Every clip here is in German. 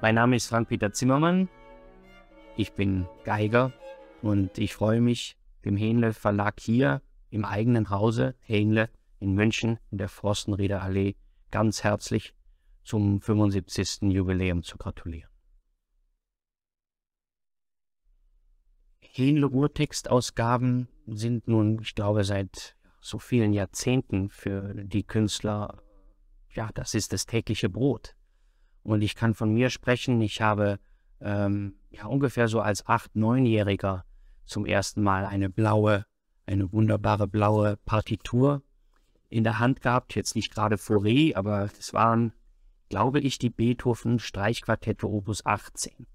Mein Name ist Frank-Peter Zimmermann. Ich bin Geiger und ich freue mich, dem Hähnle Verlag hier im eigenen Hause Hähnle in München in der Forstenrieder Allee ganz herzlich zum 75. Jubiläum zu gratulieren. Hähnle Urtextausgaben sind nun, ich glaube, seit so vielen Jahrzehnten für die Künstler, ja, das ist das tägliche Brot. Und ich kann von mir sprechen, ich habe ähm, ja, ungefähr so als 8-, 9-Jähriger zum ersten Mal eine blaue, eine wunderbare blaue Partitur in der Hand gehabt. Jetzt nicht gerade Fourier, aber es waren, glaube ich, die Beethoven Streichquartette Opus 18.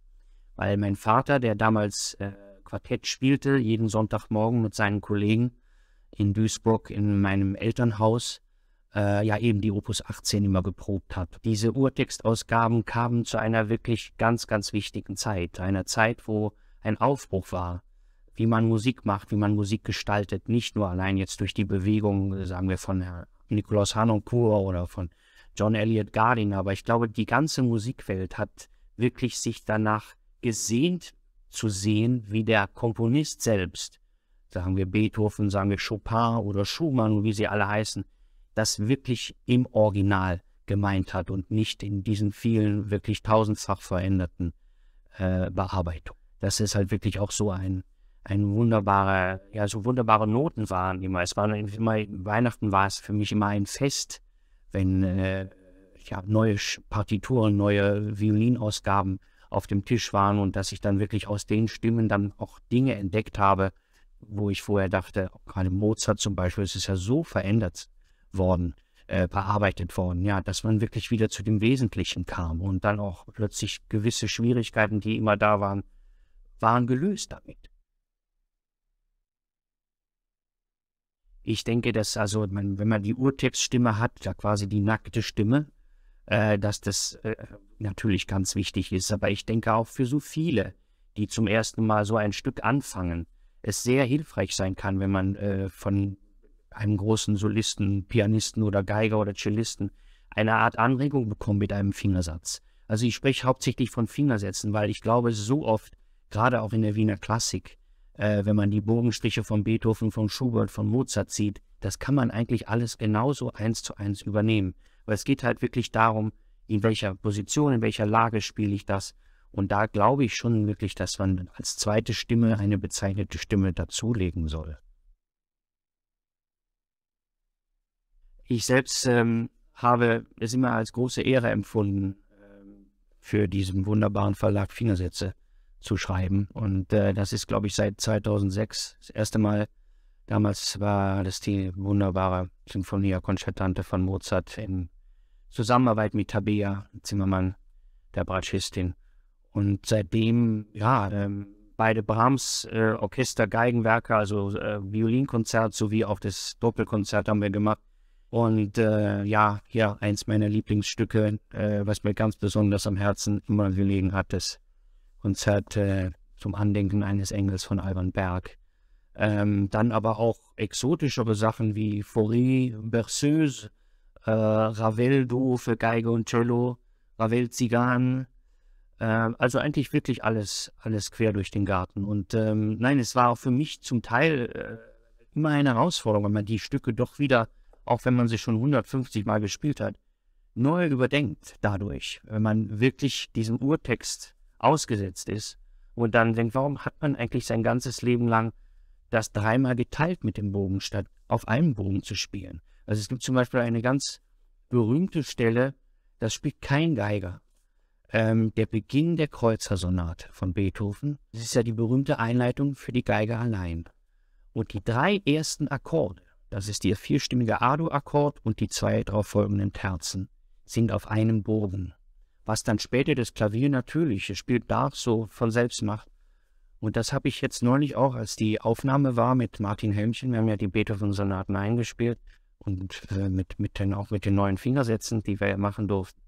Weil mein Vater, der damals äh, Quartett spielte, jeden Sonntagmorgen mit seinen Kollegen, in Duisburg in meinem Elternhaus äh, ja eben die Opus 18 immer geprobt hat. Diese Urtextausgaben kamen zu einer wirklich ganz, ganz wichtigen Zeit, einer Zeit, wo ein Aufbruch war, wie man Musik macht, wie man Musik gestaltet, nicht nur allein jetzt durch die Bewegung, sagen wir, von Herrn Nikolaus Hanoncourt oder von John Elliott Gardiner, aber ich glaube, die ganze Musikwelt hat wirklich sich danach gesehnt zu sehen, wie der Komponist selbst sagen wir Beethoven, sagen wir Chopin oder Schumann, wie sie alle heißen, das wirklich im Original gemeint hat und nicht in diesen vielen wirklich tausendfach veränderten äh, Bearbeitungen. Das ist halt wirklich auch so ein, ein wunderbarer, ja, so wunderbare Noten waren immer. Es war immer, Weihnachten war es für mich immer ein Fest, wenn äh, ja, neue Partituren, neue Violinausgaben auf dem Tisch waren und dass ich dann wirklich aus den Stimmen dann auch Dinge entdeckt habe, wo ich vorher dachte, oh, gerade Mozart zum Beispiel, es ist ja so verändert worden, äh, bearbeitet worden, ja, dass man wirklich wieder zu dem Wesentlichen kam und dann auch plötzlich gewisse Schwierigkeiten, die immer da waren, waren gelöst damit. Ich denke, dass also, man, wenn man die Urtextstimme hat, ja quasi die nackte Stimme, äh, dass das äh, natürlich ganz wichtig ist. Aber ich denke auch für so viele, die zum ersten Mal so ein Stück anfangen, es sehr hilfreich sein kann, wenn man äh, von einem großen Solisten, Pianisten oder Geiger oder Cellisten eine Art Anregung bekommt mit einem Fingersatz. Also ich spreche hauptsächlich von Fingersätzen, weil ich glaube, so oft, gerade auch in der Wiener Klassik, äh, wenn man die Bogenstriche von Beethoven, von Schubert, von Mozart sieht, das kann man eigentlich alles genauso eins zu eins übernehmen. Weil es geht halt wirklich darum, in welcher Position, in welcher Lage spiele ich das und da glaube ich schon wirklich, dass man als zweite Stimme eine bezeichnete Stimme dazulegen soll. Ich selbst ähm, habe es immer als große Ehre empfunden, ähm, für diesen wunderbaren Verlag Fingersätze zu schreiben. Und äh, das ist, glaube ich, seit 2006 das erste Mal. Damals war das die wunderbare Sinfonia Concertante von Mozart in Zusammenarbeit mit Tabea Zimmermann, der Bratschistin. Und seitdem, ja, ähm, beide Brahms äh, Orchester, Geigenwerke, also äh, Violinkonzert sowie auch das Doppelkonzert haben wir gemacht. Und äh, ja, hier eins meiner Lieblingsstücke, äh, was mir ganz besonders am Herzen immer gelegen hat, das Konzert äh, zum Andenken eines Engels von Alban Berg. Ähm, dann aber auch exotischere Sachen wie Fauré, Berceuse, äh, Ravel Duo für Geige und Cello, Ravel Zigan, ähm, also eigentlich wirklich alles, alles quer durch den Garten. Und ähm, nein, es war auch für mich zum Teil äh, immer eine Herausforderung, wenn man die Stücke doch wieder, auch wenn man sie schon 150 Mal gespielt hat, neu überdenkt dadurch, wenn man wirklich diesem Urtext ausgesetzt ist und dann denkt, warum hat man eigentlich sein ganzes Leben lang das dreimal geteilt mit dem Bogen, statt auf einem Bogen zu spielen. Also es gibt zum Beispiel eine ganz berühmte Stelle, das spielt kein Geiger ähm, der Beginn der Kreuzersonate von Beethoven. Das ist ja die berühmte Einleitung für die Geige allein. Und die drei ersten Akkorde, das ist der vierstimmige a akkord und die zwei darauf folgenden Terzen, sind auf einem Bogen. Was dann später das Klavier natürlich, es spielt da so von selbst macht. Und das habe ich jetzt neulich auch, als die Aufnahme war mit Martin Helmchen, wir haben ja die Beethoven-Sonaten eingespielt und äh, mit, mit den, auch mit den neuen Fingersätzen, die wir machen durften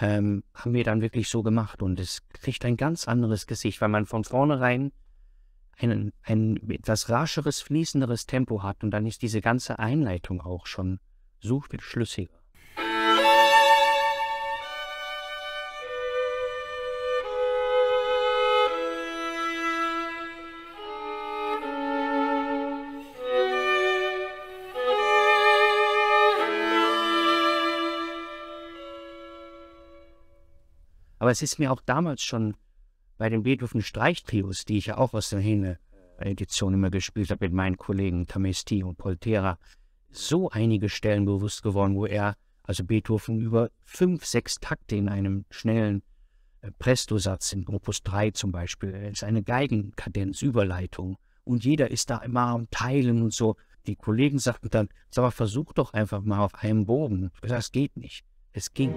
ähm, haben wir dann wirklich so gemacht. Und es kriegt ein ganz anderes Gesicht, weil man von vornherein ein, ein etwas rascheres, fließenderes Tempo hat. Und dann ist diese ganze Einleitung auch schon so viel schlüssiger. Aber es ist mir auch damals schon bei den Beethoven Streichtrios, die ich ja auch aus der Hähne Edition immer gespielt habe mit meinen Kollegen Tamesti und Poltera, so einige Stellen bewusst geworden, wo er, also Beethoven, über fünf, sechs Takte in einem schnellen äh, Presto-Satz, in Opus 3 zum Beispiel, ist eine Geigenkadenz, Überleitung. Und jeder ist da immer am Teilen und so. Die Kollegen sagten dann, sag mal, versuch doch einfach mal auf einem Bogen. Das geht nicht. Es ging.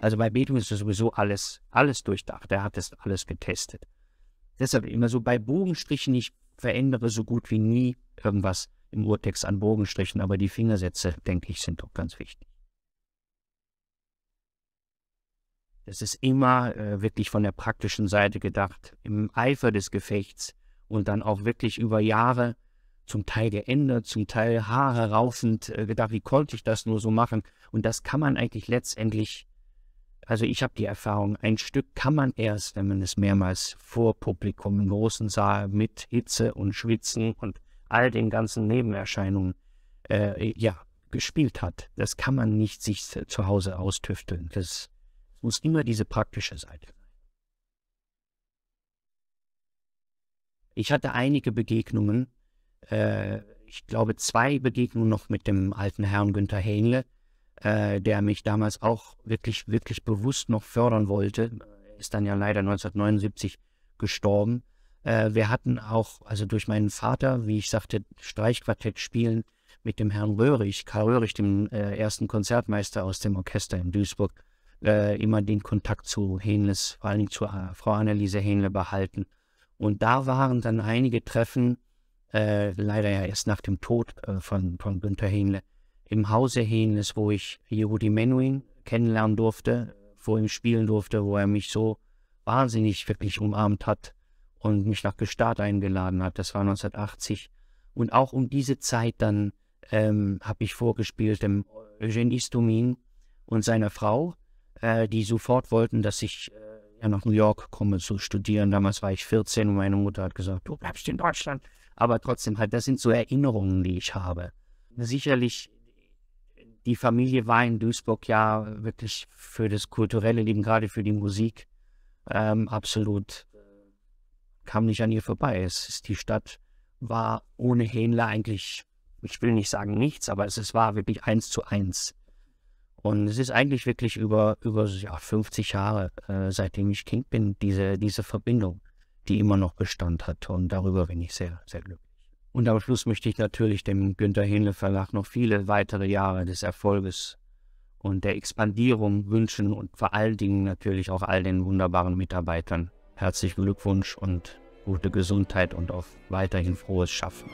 Also bei Beethoven ist sowieso alles, alles durchdacht. Er hat das alles getestet. Deshalb immer so bei Bogenstrichen, ich verändere so gut wie nie irgendwas im Urtext an Bogenstrichen, aber die Fingersätze, denke ich, sind doch ganz wichtig. Das ist immer äh, wirklich von der praktischen Seite gedacht, im Eifer des Gefechts und dann auch wirklich über Jahre, zum Teil geändert, zum Teil Haare raufend äh, gedacht, wie konnte ich das nur so machen? Und das kann man eigentlich letztendlich, also ich habe die Erfahrung, ein Stück kann man erst, wenn man es mehrmals vor Publikum im großen Saal mit Hitze und Schwitzen und all den ganzen Nebenerscheinungen äh, äh, ja, gespielt hat. Das kann man nicht sich zu Hause austüfteln. Das muss immer diese praktische Seite sein. Ich hatte einige Begegnungen, äh, ich glaube zwei Begegnungen noch mit dem alten Herrn Günther Hähnle, äh, der mich damals auch wirklich, wirklich bewusst noch fördern wollte. Ist dann ja leider 1979 gestorben. Äh, wir hatten auch, also durch meinen Vater, wie ich sagte, Streichquartett spielen mit dem Herrn Röhrig, Karl Röhrig, dem äh, ersten Konzertmeister aus dem Orchester in Duisburg, äh, immer den Kontakt zu Hähnles, vor allen Dingen zu äh, Frau Anneliese Hähnle behalten. Und da waren dann einige Treffen, äh, leider ja erst nach dem Tod äh, von, von Günther Hähnle, im Hause Hähnles, wo ich Yehudi Menuhin kennenlernen durfte, vor ihm spielen durfte, wo er mich so wahnsinnig wirklich umarmt hat und mich nach Gestart eingeladen hat. Das war 1980. Und auch um diese Zeit dann ähm, habe ich vorgespielt im Eugene Istomin und seiner Frau, äh, die sofort wollten, dass ich äh, ja nach New York komme zu studieren. Damals war ich 14 und meine Mutter hat gesagt, du bleibst in Deutschland. Aber trotzdem halt, das sind so Erinnerungen, die ich habe. Sicherlich, die Familie war in Duisburg ja wirklich für das kulturelle Leben, gerade für die Musik, ähm, absolut kam nicht an ihr vorbei. Es ist, die Stadt war ohne Händler eigentlich, ich will nicht sagen nichts, aber es, es war wirklich eins zu eins. Und es ist eigentlich wirklich über, über ja, 50 Jahre, äh, seitdem ich Kind bin, diese, diese Verbindung, die immer noch Bestand hat. Und darüber bin ich sehr, sehr glücklich. Und am Schluss möchte ich natürlich dem Günther Händler Verlag noch viele weitere Jahre des Erfolges und der Expandierung wünschen und vor allen Dingen natürlich auch all den wunderbaren Mitarbeitern. Herzlichen Glückwunsch und gute Gesundheit und auf weiterhin frohes Schaffen.